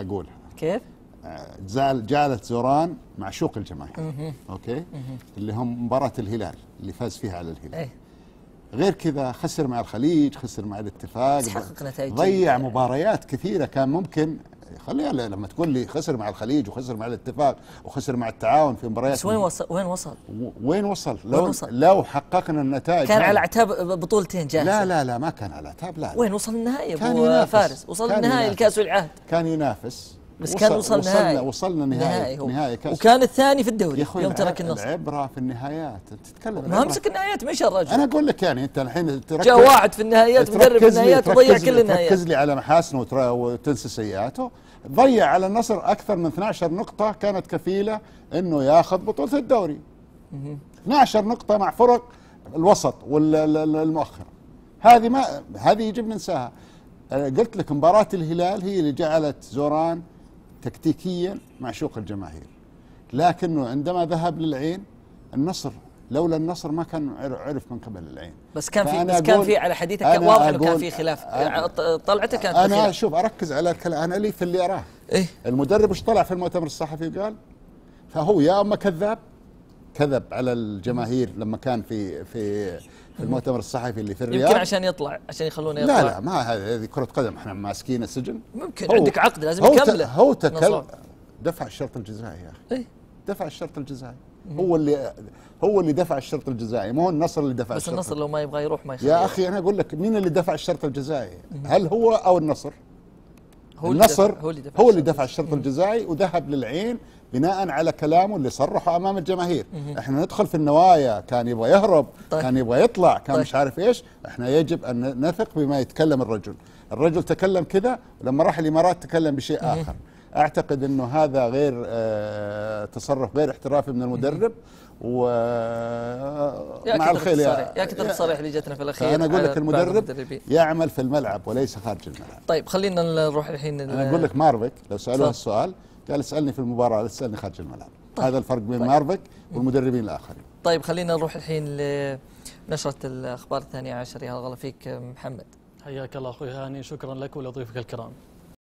اقولها كيف؟ زال آه، جالت زوران معشوق الجماهير اوكي مه. اللي هم مباراه الهلال اللي فاز فيها على الهلال ايه؟ غير كذا خسر مع الخليج خسر مع الاتفاق ضيع مباريات كثيره كان ممكن خليها لما تقول لي خسر مع الخليج وخسر مع الاتفاق وخسر مع التعاون في مباريات بس وين وصل وين وصل؟ وين وصل؟ لو وين وصل؟ لو حققنا النتائج كان على اعتاب بطولتين جاهزه لا لا لا ما كان على اعتاب لا, لا وين وصل النهائي كان ينافس فارس وصل النهائي لكاس العهد كان ينافس بس كان وصل نهائي وصلنا نهائي نهائي كاس وكان الثاني في الدوري يوم ترك النصر العبره في النهايات انت تتكلم ما امسك النهايات مش الرجل انا اقول لك يعني انت الحين جاء واحد في النهايات مدرب النهايات وضيع كل النهايات تركز لي على محاسنه وتنسى سيئاته ضيع على النصر اكثر من 12 نقطه كانت كفيله انه ياخذ بطوله الدوري 12 نقطه مع فرق الوسط والمؤخر هذه ما هذه يجب ننساها أه، قلت لك مباراه الهلال هي اللي جعلت زوران تكتيكيا معشوق الجماهير لكنه عندما ذهب للعين النصر لولا النصر ما كان عرف من قبل العين بس كان في بس كان في على حديثك كان واضح انه كان في خلاف يعني طلعته كانت انا خلاف. شوف اركز على الكلام انا لي في اللي اراه إيه؟ المدرب ايش طلع في المؤتمر الصحفي وقال فهو يا اما كذاب كذب على الجماهير لما كان في في في المؤتمر الصحفي اللي في الرياض يمكن عشان يطلع عشان يخلونه يطلع لا لا ما هذه كرة قدم احنا ماسكين السجن ممكن عندك عقد لازم يكمله هو تكلم دفع الشرط الجزائي يا اخي إيه؟ دفع الشرط الجزائي هو اللي هو اللي دفع الشرط الجزائي مو هو النصر اللي دفع بس الشرط النصر لو ما يبغى يروح ما يخليه يا اخي انا اقول لك مين اللي دفع الشرط الجزائي هل هو او النصر هو النصر هو اللي دفع, هو اللي دفع الشرط الجزائي وذهب للعين بناء على كلامه اللي صرحه امام الجماهير احنا ندخل في النوايا كان يبغى يهرب طيب. كان يبغى يطلع كان طيب. مش عارف ايش احنا يجب ان نثق بما يتكلم الرجل الرجل تكلم كذا ولما راح الامارات تكلم بشيء اخر اعتقد انه هذا غير آه، تصرف غير احترافي من المدرب و مع الخيل يا يا كثر التصاريح اللي جتنا في الاخير انا اقول لك المدرب يعمل في الملعب وليس خارج الملعب طيب خلينا نروح الحين انا اقول لك مارفك لو سالوه السؤال قال اسالني في المباراه لا تسالني خارج الملعب طيب. هذا الفرق بين طيب. مارفك والمدربين الاخرين طيب خلينا نروح الحين لنشره الاخبار الثانيه عشر يا هلا فيك محمد حياك الله اخوي هاني شكرا لك ولضيفك الكرام